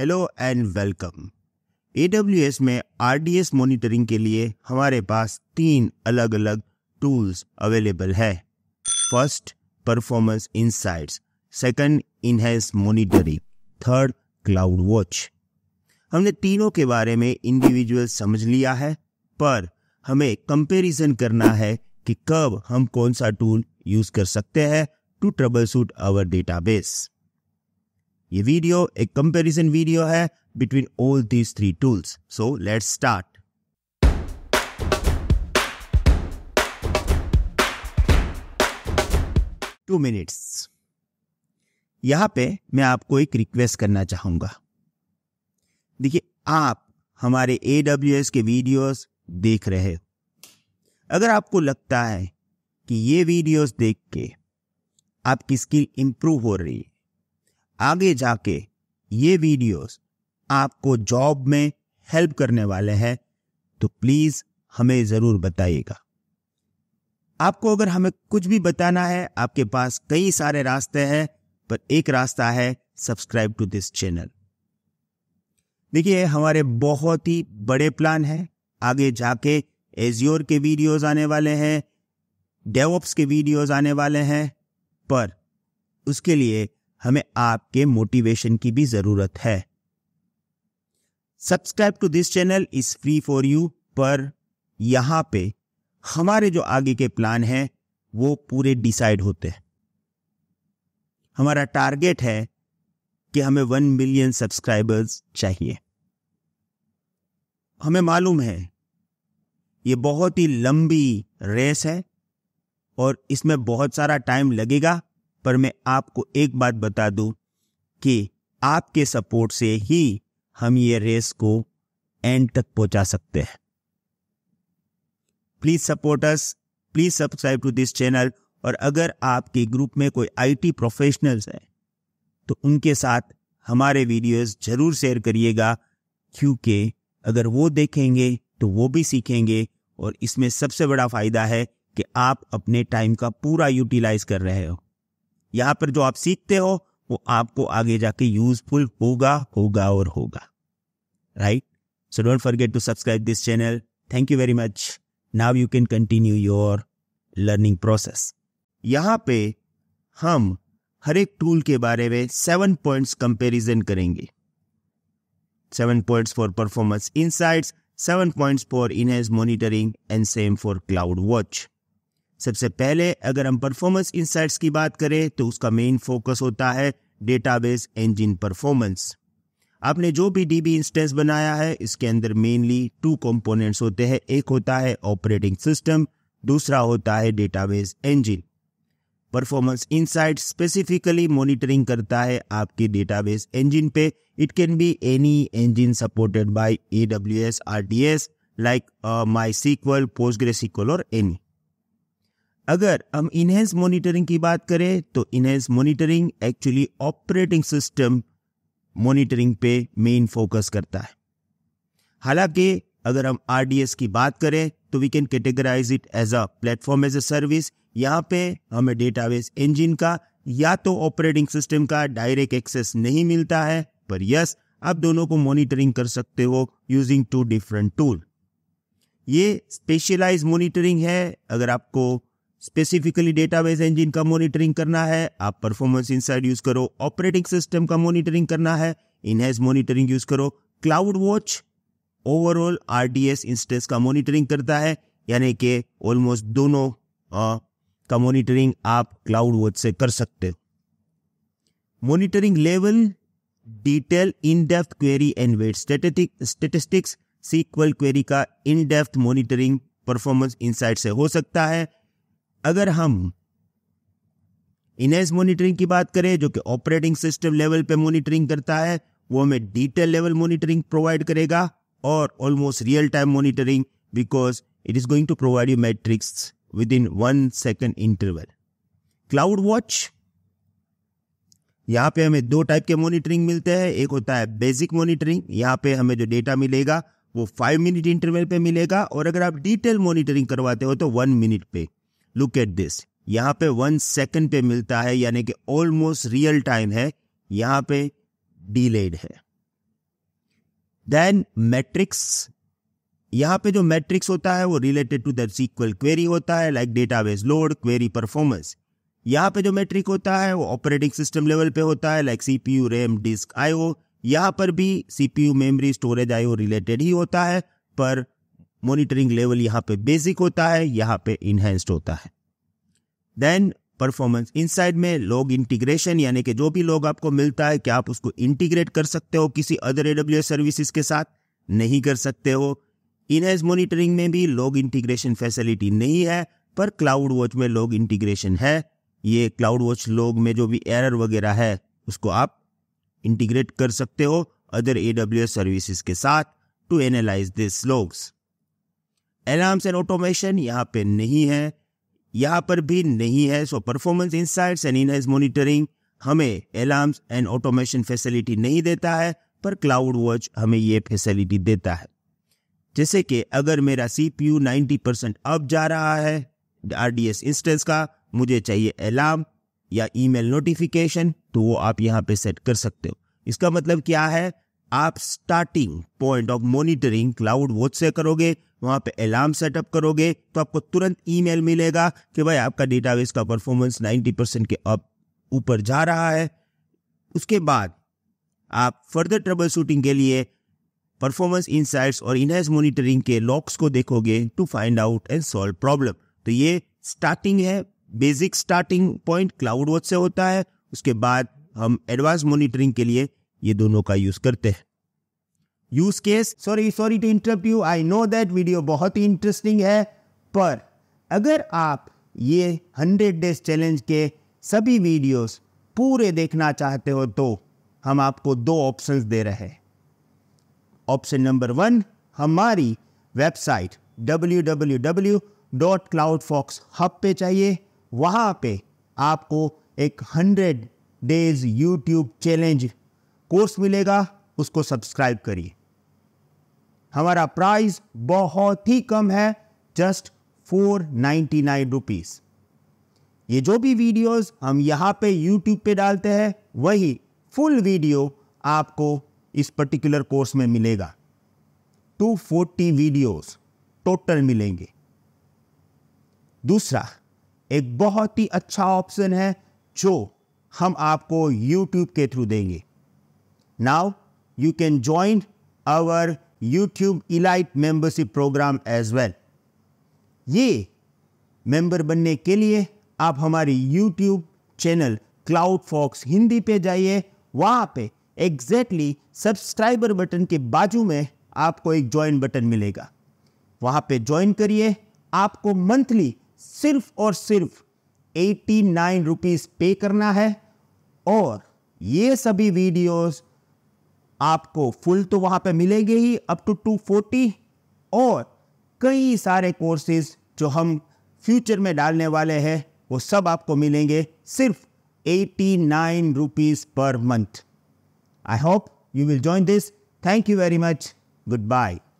hello and welcome ए में are monitoring के लिए हमारे पास तीन अलग अलग टूल्स अवेलेबल है first performance insights second enhance monitoring third cloud watch हमने तीनों के बारे में इंडिविजुअल समझ लिया है पर हमें कंपैरिजन करना है कि कब हम कौन सा टूल यूज कर सकते हैं to troubleshoot our database ये वीडियो एक कंपैरिजन वीडियो है between all these three tools so let's start two minutes यहां पे मैं आपको एक रिक्वेस्ट करना चाहूंगा देखिए आप हमारे एडब्ल्यू के वीडियोस देख रहे हो अगर आपको लगता है कि ये वीडियोस देख के आपकी स्किल इंप्रूव हो रही है आगे जाके ये वीडियोस आपको जॉब में हेल्प करने वाले हैं तो प्लीज हमें जरूर बताइएगा आपको अगर हमें कुछ भी बताना है आपके पास कई सारे रास्ते हैं पर एक रास्ता है सब्सक्राइब टू दिस चैनल देखिए हमारे बहुत ही बड़े प्लान हैं आगे जाके एजियोर के वीडियोस आने वाले हैं डेवप्स के वीडियोस आने वाले हैं पर उसके लिए हमें आपके मोटिवेशन की भी जरूरत है subscribe to this channel is free for you पर यहां पे हमारे जो आगे के प्लान हैं वो पूरे डिसाइड होते हैं हमारा टारगेट है कि हमें वन मिलियन सब्सक्राइबर्स चाहिए हमें मालूम है ये बहुत ही लंबी रेस है और इसमें बहुत सारा टाइम लगेगा पर मैं आपको एक बात बता दूं कि आपके सपोर्ट से ही हम ये रेस को एंड तक पहुंचा सकते हैं please support us please subscribe to this channel और अगर आपके ग्रुप में कोई आईटी प्रोफेशनल्स हैं तो उनके साथ हमारे वीडियोस जरूर शेयर करिएगा क्योंकि अगर वो देखेंगे तो वो भी सीखेंगे और इसमें सबसे बड़ा फायदा है कि आप अपने टाइम का पूरा यूटिलाइज कर रहे हो यहाँ पर जो आप सीखते हो वो आपको आगे जाके यूजफुल होगा होगा और होगा right so don't forget to subscribe this channel thank you very much now you can continue your learning process यहाँ पे हम हर एक टूल के बारे में सेवन पॉइंट्स कंपेरिजन करेंगे seven points for performance insights seven points for enhance monitoring and same for cloud watch सबसे पहले अगर हम परफॉर्मेंस इंसाइट्स की बात करें तो उसका मेन फोकस होता है डेटाबेस इंजन परफॉर्मेंस आपने जो भी डीबी इंस्टेंस बनाया है इसके अंदर मेनली टू कंपोनेंट्स होते हैं एक होता है ऑपरेटिंग सिस्टम दूसरा होता है database engine performance insight specifically monitoring करता है आपके डेटाबेस इंजन पे it can be any engine supported by A W S R D S like MySQL PostgreSQL और एनी अगर हम इनहेंस मॉनिटरिंग की बात करें तो enhance monitoring actually operating system monitoring पे मेन फोकस करता है हालांकि अगर हम आर की बात करें तो we can categorize it as a platform as a service यहाँ पे हमें डेटाबेस इंजिन का या तो ऑपरेटिंग सिस्टम का डायरेक्ट एक्सेस नहीं मिलता है पर यस आप दोनों को मॉनिटरिंग कर सकते हो यूजिंग टू डिफरेंट टूल ये स्पेशलाइज मॉनिटरिंग है अगर आपको स्पेसिफिकली डेटाबेस इंजन का मॉनिटरिंग करना है आप परफॉर्मेंस इनसाइड यूज करो ऑपरेटिंग सिस्टम का मॉनिटरिंग करना है इनहेंस मॉनिटरिंग यूज करो cloud watch overall R D S instance का मॉनिटरिंग करता है यानी कि ऑलमोस्ट दोनों आ, का मॉनिटरिंग आप क्लाउड वॉच से कर सकते हो monitoring level detail in depth query and wait statistics SQL query का in depth monitoring performance insight से हो सकता है अगर हम इनेस मॉनिटरिंग की बात करें जो कि ऑपरेटिंग सिस्टम लेवल पे मॉनिटरिंग करता है वो हमें डिटेल लेवल मॉनिटरिंग प्रोवाइड करेगा और almost real time monitoring because it is going to provide you metrics within one second interval cloud watch यहाँ पे हमें दो टाइप के मॉनिटरिंग मिलते हैं एक होता है बेसिक मॉनिटरिंग यहाँ पे हमें जो डेटा मिलेगा वो फाइव मिनट इंटरवल पे मिलेगा और अगर आप डिटेल मॉनिटरिंग करवाते हो तो वन मिनट पे लुक एट दिस यहाँ पे वन सेकंड पे मिलता है यानी कि ऑलमोस्ट रियल टाइम है यहाँ पे डिलेड है देन मैट्रिक्स यहाँ पे जो मैट्रिक्स होता है वो related to that SQL query होता है like database load query performance यहाँ पे जो मैट्रिक होता है वो ऑपरेटिंग सिस्टम लेवल पे होता है like CPU RAM disk IO यहाँ पर भी CPU memory storage IO related ही होता है पर मॉनिटरिंग लेवल यहाँ पे बेसिक होता है यहाँ पे इनहेंस्ड होता है देन परफॉर्मेंस इनसाइड में लॉग इंटीग्रेशन यानी कि जो भी लॉग आपको मिलता है क्या आप उसको इंटीग्रेट कर सकते हो किसी अदर एडब्ल्यू सर्विसेज के साथ नहीं कर सकते हो इनहेंस मॉनिटरिंग में भी लॉग इंटीग्रेशन फैसिलिटी नहीं है पर क्लाउड वॉच में लॉग इंटीग्रेशन है ये क्लाउड वॉच लॉग में जो भी एरर वगैरह है उसको आप इंटीग्रेट कर सकते हो अदर ए डब्ल्यू सर्विसेज के साथ to analyze this logs alarms and automation यहाँ पे नहीं है यहाँ पर भी नहीं है so performance insights and enhance monitoring हमें अलार्म्स एंड ऑटोमेशन फैसिलिटी नहीं देता है पर क्लाउड वॉच हमें ये फैसिलिटी देता है जैसे कि अगर मेरा C P U ninety percent up जा रहा है आर डी एस इंस्टेंस का मुझे चाहिए अलार्म या ई मेल नोटिफिकेशन तो वो आप यहाँ पे सेट कर सकते हो इसका मतलब क्या है आप starting point of monitoring cloud watch से करोगे वहाँ पे अलार्म सेटअप करोगे तो आपको तुरंत ईमेल मिलेगा कि भाई आपका डेटाबेस का परफॉर्मेंस 90 परसेंट के ऊपर जा रहा है उसके बाद आप फर्दर ट्रबल शूटिंग के लिए परफॉर्मेंस इंसाइट्स और इनहेंस मॉनिटरिंग के लॉक्स को देखोगे to find out and solve problem तो ये स्टार्टिंग है basic starting point cloud watch से होता है उसके बाद हम एडवांस मॉनिटरिंग के लिए ये दोनों का यूज़ करते हैं use case sorry sorry to interrupt you I know that video बहुत ही इंटरेस्टिंग है पर अगर आप ये हंड्रेड डेज चैलेंज के सभी वीडियोस पूरे देखना चाहते हो तो हम आपको दो ऑप्शंस दे रहे हैं ऑप्शन नंबर वन हमारी वेबसाइट www.cloudfoxhub पे चाहिए वहाँ पे आपको एक hundred days YouTube challenge course मिलेगा उसको सब्सक्राइब करिए हमारा प्राइस बहुत ही कम है just four ninety nine rupees ये जो भी वीडियोस हम यहाँ पे यूट्यूब पे डालते हैं वही फुल वीडियो आपको इस पर्टिकुलर कोर्स में मिलेगा टू फोर्टी वीडियोस टोटल मिलेंगे दूसरा एक बहुत ही अच्छा ऑप्शन है जो हम आपको यूट्यूब के थ्रू देंगे now you can join our YouTube elite membership program as well ये मेंबर बनने के लिए आप हमारी YouTube channel Cloud Fox Hindi पे जाइए वहाँ पे एग्जैक्टली सब्सक्राइबर बटन के बाजू में आपको एक ज्वाइन बटन मिलेगा वहाँ पे ज्वाइन करिए आपको मंथली सिर्फ और सिर्फ एटी नाइन रुपीज़ पे करना है और ये सभी वीडियोज़ आपको फुल तो वहाँ पे मिलेंगे ही अप टू टू फोर्टी और कई सारे कोर्सेज जो हम फ्यूचर में डालने वाले हैं वो सब आपको मिलेंगे सिर्फ eighty nine rupees per month I hope you will join this thank you very much good bye